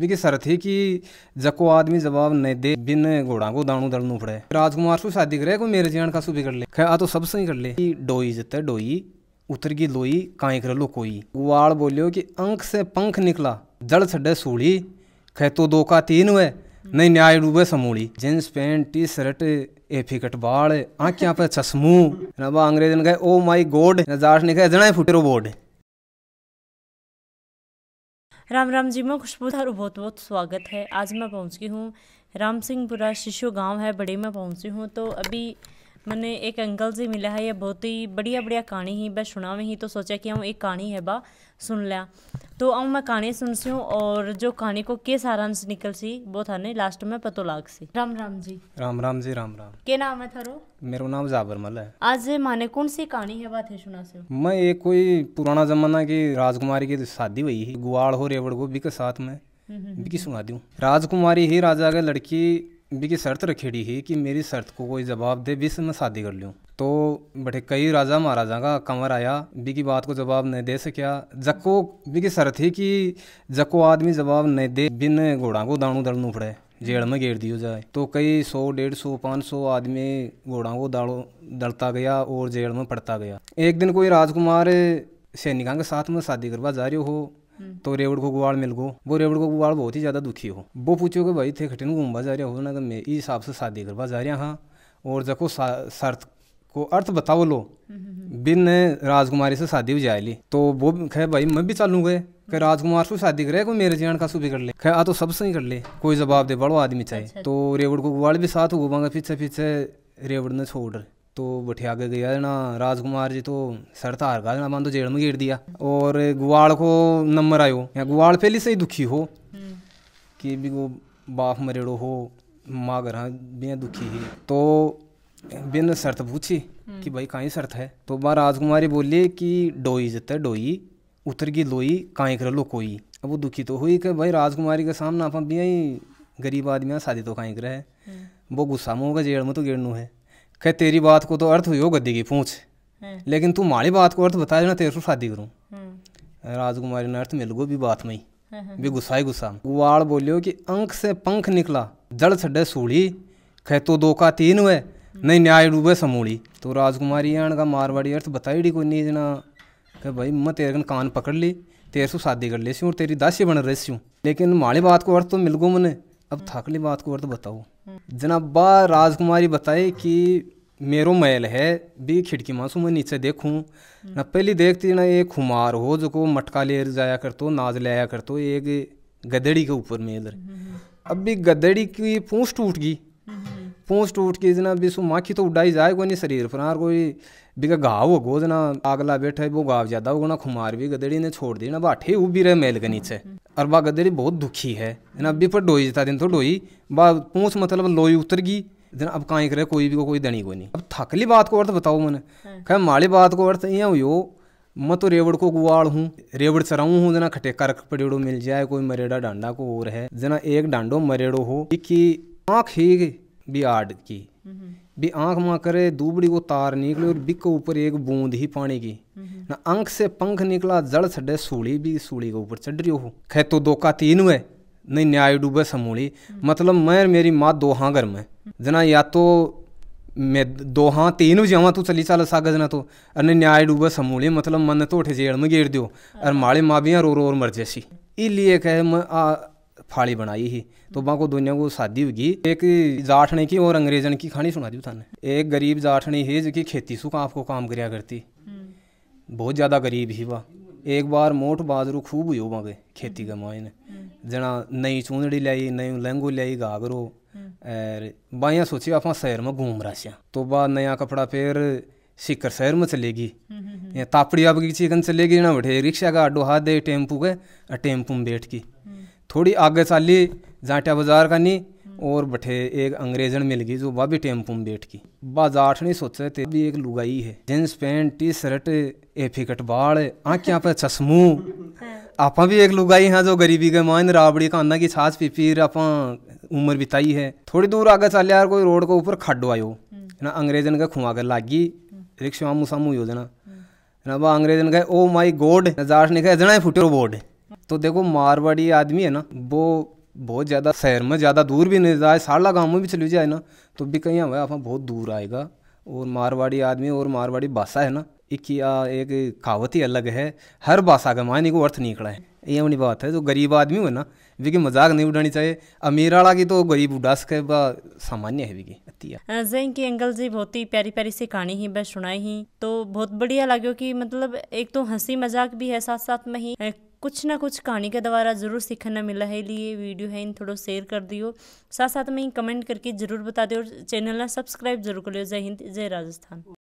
की शर्त थी कि जको आदमी जवाब नहीं दे बिन घोड़ा को दाणु दलनू पड़े राजकुमार सु शादी करे को मेरे जान का सु बिगड़ ले आ तो सब सही कर ले डोई जते डोई उतर की लोई काई कर लो कोई वाल बोलियो कि अंक से पंख निकला जड़ छड़े सूढ़ी खे तो दो का तीन हुए नहीं न्याय डूबे समूड़ी जींस पैंट टी शर्ट ए फिकट बाल यहाँ पे चश्मू नबा अंग्रेजन कहे ओ माई गोड जाट ने कहे जना फुटेरो बोर्ड राम राम जी में खुशबूदार बहुत बहुत स्वागत है आज मैं पहुंच गई हूँ राम सिंहपुरा शिशु गांव है बड़े में पहुंची हूँ तो अभी मैंने एक अंकल से मिला है या बहुत ही बढ़िया बढ़िया कहानी ही बस सुना में ही तो सोचा कि हम एक कहानी है बा सुन लिया तो अब मैं कहानी सुन सी और जो कहानी को के सारांश निकल सी वो था लास्ट में पतो लाग सी राम राम जी राम राम जी राम राम के नाम है थारो मेरा नाम जाबरमल है आज माने कौन सी कहानी है बात है सुना से मैं एक कोई पुराना जमाना की राजकुमारी की शादी हुई है ग्वाड़ हो रेवड़ गोभी के साथ में भी हम्म, हम्म, हम्म। सुना दूँ राजकुमारी ही राजा के लड़की बिकी शर्त रखेड़ी ही कि मेरी शर्त को कोई जवाब दे विश्व मैं शादी कर लूँ तो बटे कई राजा महाराजा का कमर आया बिकी बात को जवाब नहीं दे सकया जको बिकी शर्त ही कि जको आदमी जवाब नहीं दे बिन घोड़ा को दाणू दड़नू पड़े जेड़ में घेर दियो जाए तो कई सौ डेढ़ सौ पाँच सौ आदमी घोड़ा को दाड़ो दड़ता गया और जेड़ में पड़ता गया एक दिन कोई राजकुमार सैनिका के साथ में शादी करवा जा रहे हो तो रेवड़ को गुआड़ मिल गो वो रेवड़ को गुआड़ बहुत ही ज़्यादा दुखी हो वो पूछो कि भाई थे खटिन घूमवा जा रहा हो ना मैं इस हिसाब से शादी करवा जा रहा हाँ और जको शर्त को अर्थ बताओ लो बिन राजकुमारी से शादी जा ली तो वो खे भाई मैं भी चालू गए कि राजकुमार से शादी करे कोई मेरे जान का भी कर ले आ तो सबसे ही कर ले कोई जवाब दे बड़ो आदमी चाहे अच्छा, तो अच्छा। रेवड़ को गुआड़ भी साथ हुआ पीछे पीछे रेवड़ ने छोड़ तो बठिया के गया ना राजकुमार जी तो सर तार का ना मान तो जेल में गिर दिया और गुआल को नंबर आयो या गुआल पहले से ही दुखी हो कि भी वो बाप मरेड़ो हो माँ घर बिना दुखी ही तो बिन शर्त पूछी कि भाई ही शर्त है तो माँ राजकुमारी बोली कि डोई जता डोई उतर गई लोई कहीं कर लो कोई अब वो दुखी तो हुई कि भाई राजकुमारी के सामने आप ही गरीब आदमी शादी तो कहीं करे है हम्म। वो गुस्सा में होगा जेल में तो गिरनू है कह तेरी बात को तो अर्थ हुई हो गद्दी की पूछ हम्म। लेकिन तू माड़ी बात को अर्थ बता देना तेरे को शादी करूँ हम्म। राजकुमारी ने अर्थ मिल गो भी बात में हम्म, भी गुस्सा ही गुस्सा गुआड़ बोलियो कि अंक से पंख निकला जड़ छडे सूढ़ी कह तो दो का तीन हुए नहीं न्याय डूबे समूड़ी तो राजकुमारी आण का मारवाड़ी अर्थ बताई डी कोई नहीं जना कह भाई मैं तेरे कन कान पकड़ ली तेरे से शादी कर ले और तेरी दासी बन रही लेकिन माड़ी बात को अर्थ तो मिल गो मैंने अब हम्म। थाकली बात को और तो बताओ जनाबा राजकुमारी बताए कि मेरो महल है भी खिड़की मासू मैं नीचे देखूं हम्म। ना पहली देखती ना एक खुमार हो जो को मटका ले जाया कर तो नाज ले आया तो एक गदड़ी के ऊपर में इधर हम्म, अब भी गदड़ी की पूछ टूट गई पूछ टूट के जना भी माखी तो उड़ाई जाए कोई नहीं शरीर पर यार कोई बिका घाव हो गो जना अगला बैठा है वो घाव ज्यादा होगा ना खुमार भी गदड़ी ने छोड़ दी ना बाठे भी रहे मेल के नीचे और बा गदेरी बहुत दुखी है ना अभी पर डोई जता दिन तो डोई बा पूछ मतलब लोई उतर गई दिन अब कहीं करे कोई भी को कोई दनी को नहीं अब थकली बात को अर्थ बताओ मैंने हाँ। कह माली बात को अर्थ यहाँ हुई मैं तो रेवड़ को गुआड़ हूँ रेवड़ चराऊ हूँ जना खटेका रख पड़ेड़ो मिल जाए कोई मरेड़ा डांडा को और है जना एक डांडो मरेड़ो हो कि आँख ही भी आड़ की हम्म। भी आँख माँ करे दूबड़ी को तार निकले और बिक ऊपर एक बूंद ही पानी की हम्म। न अंक से पंख निकला जड़ छे सूली भी सूली के ऊपर चढ़ रही हो खे तो दो का तीन हुए नहीं न्याय डूबे समूली मतलब मैं मेरी माँ दो हाँ घर में जना या तो मैं दो हाँ तीन हो जावा तू चली चाल सागज ना तो अरे न्याय डूबे समूली मतलब मन तो उठे जेड़ में गेर दियो अरे माड़े माँ भी रो रो और मर सी इसलिए कहे मैं आ फाली बनाई ही तो को दुनिया को शादी होगी एक जाठने की और अंग्रेजन की खानी सुना दी थाने एक गरीब जाठनी है जिसकी खेती सुख आपको काम करती बहुत ज़्यादा गरीब ही बा एक बार मोट बाजरू खूब हुई वहाँ होगा खेती के मायने जना नई चूंदड़ी लाई नई लहंगो लाई घाघरो और बाया सोची आप शहर में घूम रहा सिया तो बाद नया कपड़ा फिर सिकर शहर में चलेगी या तापड़ी आप चिकन चलेगी ना बैठे रिक्शा का अड्डो हाथ दे टेम्पू के और टेम्पू में बैठ की थोड़ी आगे चाली जाटा बाजार का नहीं और बठे एक अंग्रेजन मिल गई जो वह भी टेम्पू में बैठ गई बा नहीं सोचे थे भी एक लुगाई है जींस पैंट टी शर्ट ए फिकट बाल आँखें पर चश्मू हाँ। आप भी एक लुगाई हैं जो गरीबी के मान राबड़ी अन्ना की छाछ पी पी आप उम्र बिताई है थोड़ी दूर आगे चल यार कोई रोड के ऊपर खड्डो आयो हम्म। ना अंग्रेजन का खुआ के लागी हम्म। रिक्शा सामू योजना हम्म। ना वह अंग्रेजन का ओ माई गोड जाट ने कहा जना फुटे बोर्ड तो देखो मारवाड़ी आदमी है ना वो बहुत ज़्यादा शहर में ज़्यादा दूर भी नहीं जाए सारा गाँव में भी चले जाए ना तो भी कहीं हमें आप बहुत दूर आएगा और मारवाड़ी आदमी और मारवाड़ी भाषा है ना इक्की एक कहावत ही अलग है हर भाषा का मायने को अर्थ निकला है ये अपनी बात है जो गरीब आदमी हो ना विकी मजाक नहीं उड़ानी चाहिए अमीर वाला की तो गरीब उडास के बा सामान्य है विकी अतिया जैन की अंकल जी बहुत ही प्यारी प्यारी सी कहानी ही बस सुनाई ही तो बहुत बढ़िया लगे कि मतलब एक तो हंसी मजाक भी है साथ साथ में ही कुछ ना कुछ कहानी के द्वारा ज़रूर सीखना मिला है लिए वीडियो है इन थोड़ा शेयर कर दियो साथ साथ में कमेंट करके ज़रूर बता दियो और चैनल ना सब्सक्राइब जरूर कर लियो जय हिंद जय राजस्थान